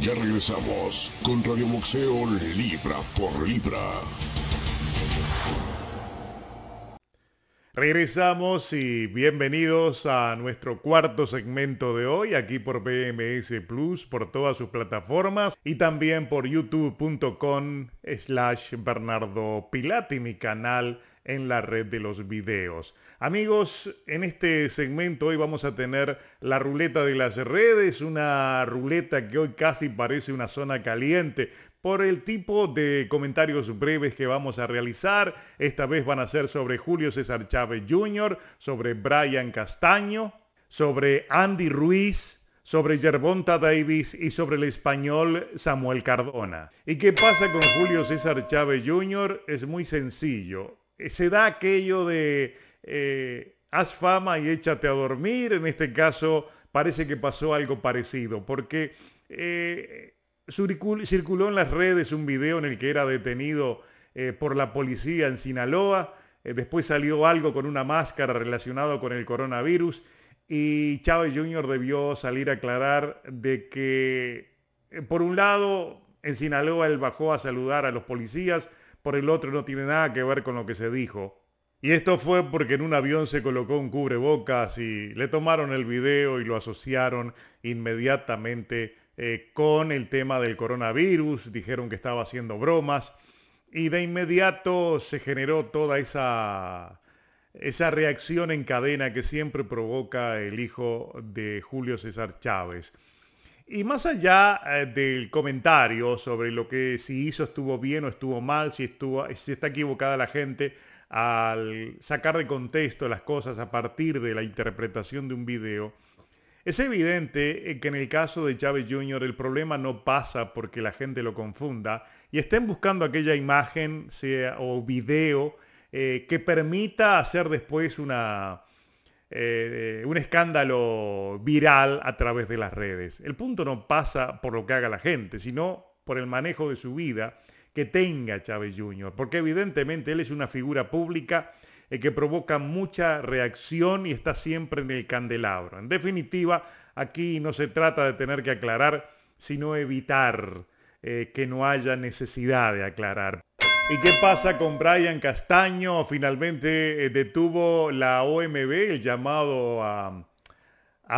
Ya regresamos con Radio Boxeo Libra por Libra. Regresamos y bienvenidos a nuestro cuarto segmento de hoy aquí por BMS Plus, por todas sus plataformas y también por youtube.com slash Bernardo Pilati, mi canal en la red de los videos. Amigos, en este segmento hoy vamos a tener la ruleta de las redes, una ruleta que hoy casi parece una zona caliente, por el tipo de comentarios breves que vamos a realizar. Esta vez van a ser sobre Julio César Chávez Jr., sobre Brian Castaño, sobre Andy Ruiz, sobre Yerbonta Davis y sobre el español Samuel Cardona. ¿Y qué pasa con Julio César Chávez Jr.? Es muy sencillo. Eh, se da aquello de eh, haz fama y échate a dormir. En este caso parece que pasó algo parecido, porque eh, circuló en las redes un video en el que era detenido por la policía en Sinaloa. después salió algo con una máscara relacionado con el coronavirus. Y Chávez Jr. debió salir a aclarar de que, por un lado, en Sinaloa él bajó a saludar a los policías, por el otro no tiene nada que ver con lo que se dijo. Y esto fue porque en un avión se colocó un cubrebocas y le tomaron el video y lo asociaron inmediatamente eh, con el tema del coronavirus, dijeron que estaba haciendo bromas y de inmediato se generó toda esa, esa reacción en cadena que siempre provoca el hijo de Julio César Chávez. Y más allá eh, del comentario sobre lo que si hizo estuvo bien o estuvo mal, si, estuvo, si está equivocada la gente al sacar de contexto las cosas a partir de la interpretación de un video, es evidente eh, que en el caso de Chávez Jr. el problema no pasa porque la gente lo confunda y estén buscando aquella imagen sea, o video eh, que permita hacer después una, eh, un escándalo viral a través de las redes. El punto no pasa por lo que haga la gente, sino por el manejo de su vida que tenga Chávez Jr., porque evidentemente él es una figura pública eh, que provoca mucha reacción y está siempre en el candelabro. En definitiva, aquí no se trata de tener que aclarar, sino evitar eh, que no haya necesidad de aclarar. ¿Y qué pasa con Brian Castaño? Finalmente eh, detuvo la OMB el llamado a,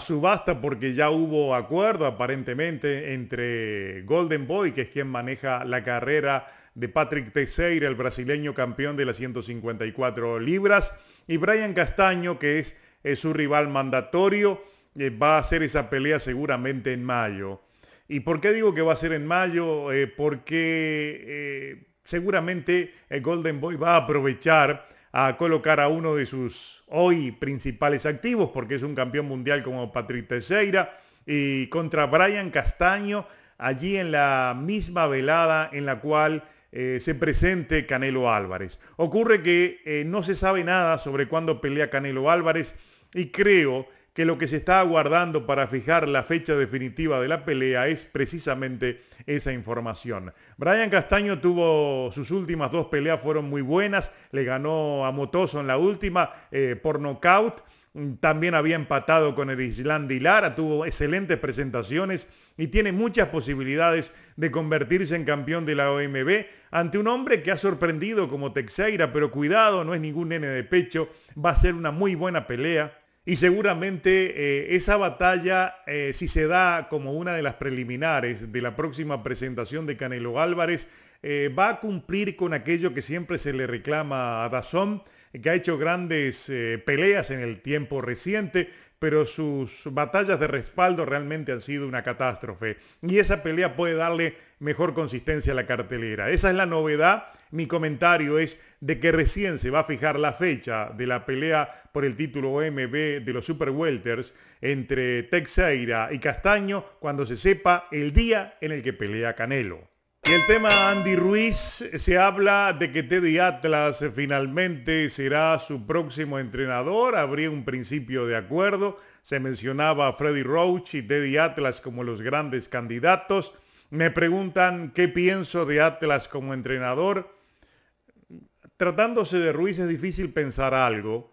subasta porque ya hubo acuerdo aparentemente entre Golden Boy, que es quien maneja la carrera de Patrick Teixeira, el brasileño campeón de las 154 libras, y Brian Castaño, que es, su rival mandatorio, eh, va a hacer esa pelea seguramente en mayo. ¿Y por qué digo que va a ser en mayo? Eh, porque seguramente el eh, Golden Boy va a aprovechar a colocar a uno de sus hoy principales activos, porque es un campeón mundial como Patrick Teixeira, y contra Brian Castaño, allí en la misma velada en la cual eh, se presente Canelo Álvarez. Ocurre que eh, no se sabe nada sobre cuándo pelea Canelo Álvarez y creo que lo que se está aguardando para fijar la fecha definitiva de la pelea es precisamente esa información. Brian Castaño tuvo sus últimas dos peleas, fueron muy buenas, le ganó a Motoso en la última eh, por nocaut. También había empatado con el Islandi Lara, tuvo excelentes presentaciones y tiene muchas posibilidades de convertirse en campeón de la OMB ante un hombre que ha sorprendido como Texeira, pero cuidado, no es ningún nene de pecho, va a ser una muy buena pelea. Y seguramente eh, esa batalla, eh, si se da como una de las preliminares de la próxima presentación de Canelo Álvarez, eh, va a cumplir con aquello que siempre se le reclama a Dazón, que ha hecho grandes peleas en el tiempo reciente, pero sus batallas de respaldo realmente han sido una catástrofe. Y esa pelea puede darle mejor consistencia a la cartelera. Esa es la novedad. Mi comentario es de que recién se va a fijar la fecha de la pelea por el título OMB de los Super Welters entre Teixeira y Castaño cuando se sepa el día en el que pelea Canelo. Y el tema Andy Ruiz, se habla de que Teddy Atlas finalmente será su próximo entrenador, habría un principio de acuerdo, se mencionaba a Freddy Roach y Teddy Atlas como los grandes candidatos. Me preguntan qué pienso de Atlas como entrenador. Tratándose de Ruiz es difícil pensar algo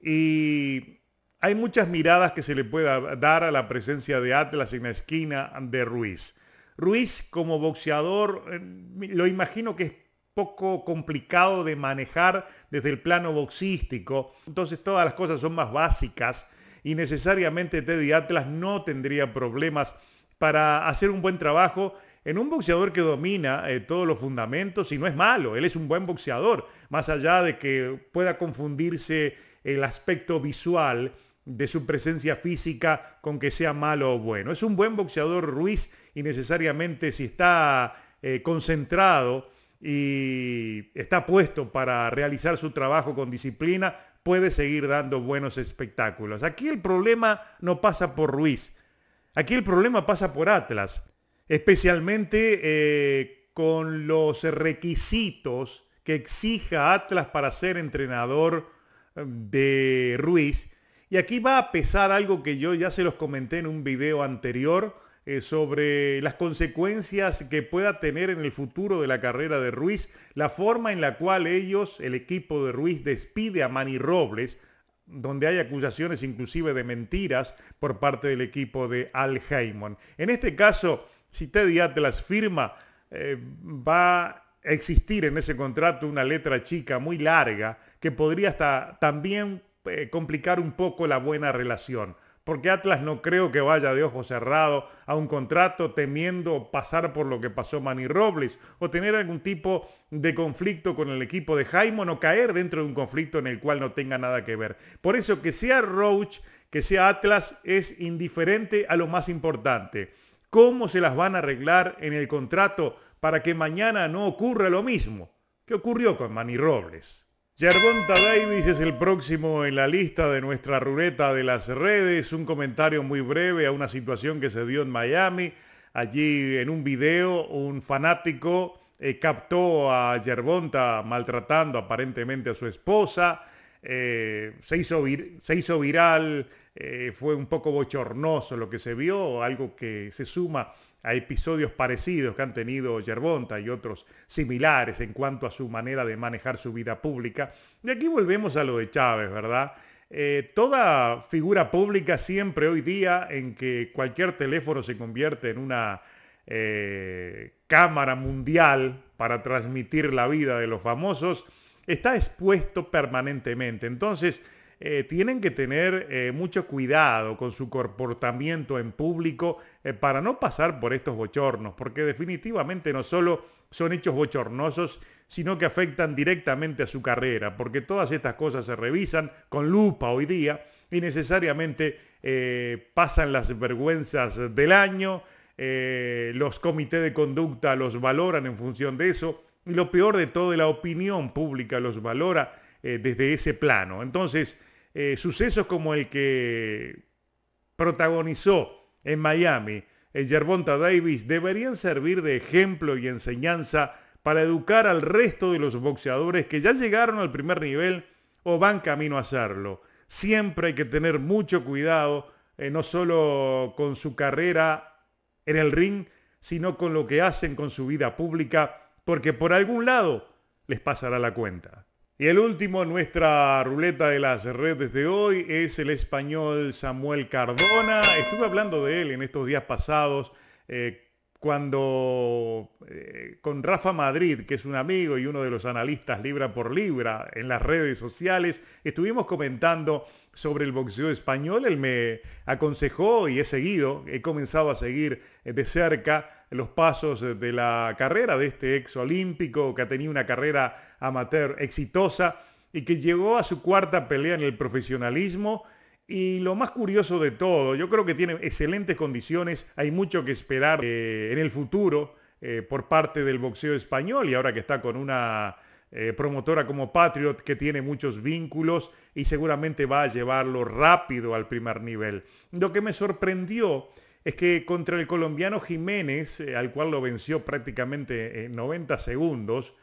y hay muchas miradas que se le pueda dar a la presencia de Atlas en la esquina de Ruiz. Ruiz como boxeador, eh, lo imagino que es poco complicado de manejar desde el plano boxístico, entonces todas las cosas son más básicas y necesariamente Teddy Atlas no tendría problemas para hacer un buen trabajo en un boxeador que domina eh, todos los fundamentos y no es malo, él es un buen boxeador, más allá de que pueda confundirse el aspecto visual de su presencia física con que sea malo o bueno. Es un buen boxeador Ruiz y necesariamente si está eh, concentrado y está puesto para realizar su trabajo con disciplina, puede seguir dando buenos espectáculos. Aquí el problema no pasa por Ruiz, aquí el problema pasa por Atlas, especialmente eh, con los requisitos que exija Atlas para ser entrenador eh, de Ruiz y aquí va a pesar algo que yo ya se los comenté en un video anterior eh, sobre las consecuencias que pueda tener en el futuro de la carrera de Ruiz, la forma en la cual ellos, el equipo de Ruiz, despide a Manny Robles, donde hay acusaciones inclusive de mentiras por parte del equipo de Al Haymon En este caso, si Teddy Atlas firma, eh, va a existir en ese contrato una letra chica muy larga que podría hasta también eh, complicar un poco la buena relación. Porque Atlas no creo que vaya de ojo cerrado a un contrato temiendo pasar por lo que pasó Manny Robles o tener algún tipo de conflicto con el equipo de Jaime o caer dentro de un conflicto en el cual no tenga nada que ver. Por eso que sea Roach, que sea Atlas, es indiferente a lo más importante. ¿Cómo se las van a arreglar en el contrato para que mañana no ocurra lo mismo que ocurrió con Manny Robles? Yerbonta Davis es el próximo en la lista de nuestra ruleta de las redes. Un comentario muy breve a una situación que se dio en Miami. Allí en un video un fanático eh, captó a Yerbonta maltratando aparentemente a su esposa. Eh, se, hizo viral, eh, fue un poco bochornoso lo que se vio, algo que se suma a episodios parecidos que han tenido Yerbonta y otros similares en cuanto a su manera de manejar su vida pública. Y aquí volvemos a lo de Chávez, ¿verdad? Eh, toda figura pública siempre hoy día en que cualquier teléfono se convierte en una eh, cámara mundial para transmitir la vida de los famosos, está expuesto permanentemente. Entonces, eh, tienen que tener eh, mucho cuidado con su comportamiento en público eh, para no pasar por estos bochornos, porque definitivamente no solo son hechos bochornosos, sino que afectan directamente a su carrera, porque todas estas cosas se revisan con lupa hoy día y necesariamente pasan las vergüenzas del año, los comités de conducta los valoran en función de eso, y lo peor de todo, la opinión pública los valora desde ese plano. Entonces, eh, sucesos como el que protagonizó en Miami el Yerbonta Davis deberían servir de ejemplo y enseñanza para educar al resto de los boxeadores que ya llegaron al primer nivel o van camino a hacerlo. Siempre hay que tener mucho cuidado, eh, no solo con su carrera en el ring, sino con lo que hacen con su vida pública, porque por algún lado les pasará la cuenta. Y el último en nuestra ruleta de las redes de hoy es el español Samuel Cardona. Estuve hablando de él en estos días pasados eh, cuando eh, con Rafa Madrid, que es un amigo y uno de los analistas libra por libra en las redes sociales, estuvimos comentando sobre el boxeo español. Él me aconsejó y he seguido, he comenzado a seguir eh, de cerca los pasos de la carrera de este ex olímpico que ha tenido una carrera amateur exitosa y que llegó a su cuarta pelea en el profesionalismo. Y lo más curioso de todo, yo creo que tiene excelentes condiciones, hay mucho que esperar eh, en el futuro eh, por parte del boxeo español y ahora que está con una eh, promotora como Patriot que tiene muchos vínculos y seguramente va a llevarlo rápido al primer nivel. Lo que me sorprendió es que contra el colombiano Jiménez, eh, al cual lo venció prácticamente en 90 segundos,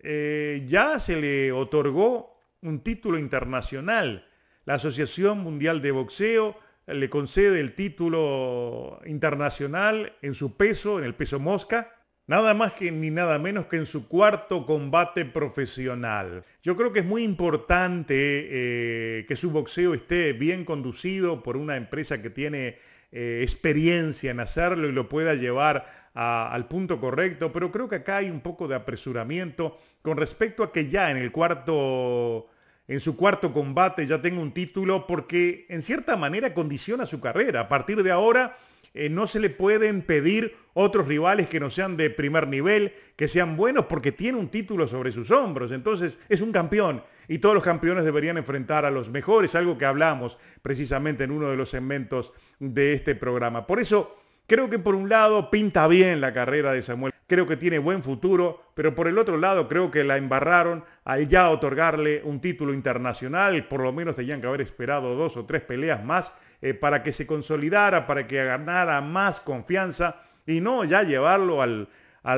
eh, ya se le otorgó un título internacional. La Asociación Mundial de Boxeo le concede el título internacional en su peso, en el peso mosca, nada más que ni nada menos que en su cuarto combate profesional. Yo creo que es muy importante eh, que su boxeo esté bien conducido por una empresa que tiene eh, experiencia en hacerlo y lo pueda llevar al punto correcto, pero creo que acá hay un poco de apresuramiento con respecto a que ya en el cuarto, en su cuarto combate ya tenga un título, porque en cierta manera condiciona su carrera. A partir de ahora eh, no se le pueden pedir otros rivales que no sean de primer nivel, que sean buenos, porque tiene un título sobre sus hombros. Entonces es un campeón y todos los campeones deberían enfrentar a los mejores, algo que hablamos precisamente en uno de los segmentos de este programa. Por eso creo que por un lado pinta bien la carrera de Samuel, creo que tiene buen futuro, pero por el otro lado creo que la embarraron al ya otorgarle un título internacional, por lo menos tenían que haber esperado dos o tres peleas más eh, para que se consolidara, para que ganara más confianza y no ya llevarlo al,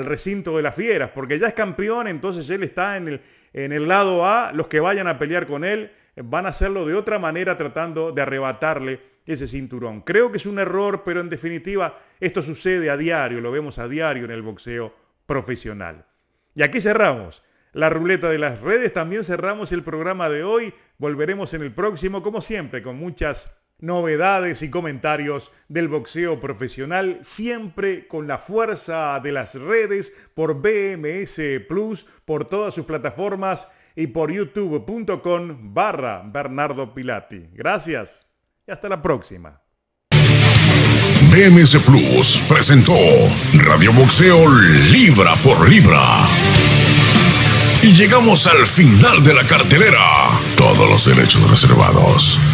recinto de las fieras, porque ya es campeón, entonces él está en el, en el lado A, los que vayan a pelear con él eh, van a hacerlo de otra manera tratando de arrebatarle ese cinturón. Creo que es un error, pero en definitiva esto sucede a diario, lo vemos a diario en el boxeo profesional. Y aquí cerramos la ruleta de las redes, también cerramos el programa de hoy, volveremos en el próximo, como siempre, con muchas novedades y comentarios del boxeo profesional, siempre con la fuerza de las redes por BMS Plus, por todas sus plataformas y por youtube.com barra Bernardo Pilati. Gracias y hasta la próxima. BMS Plus presentó Radio Boxeo Libra por Libra. Y llegamos al final de la cartelera. Todos los derechos reservados.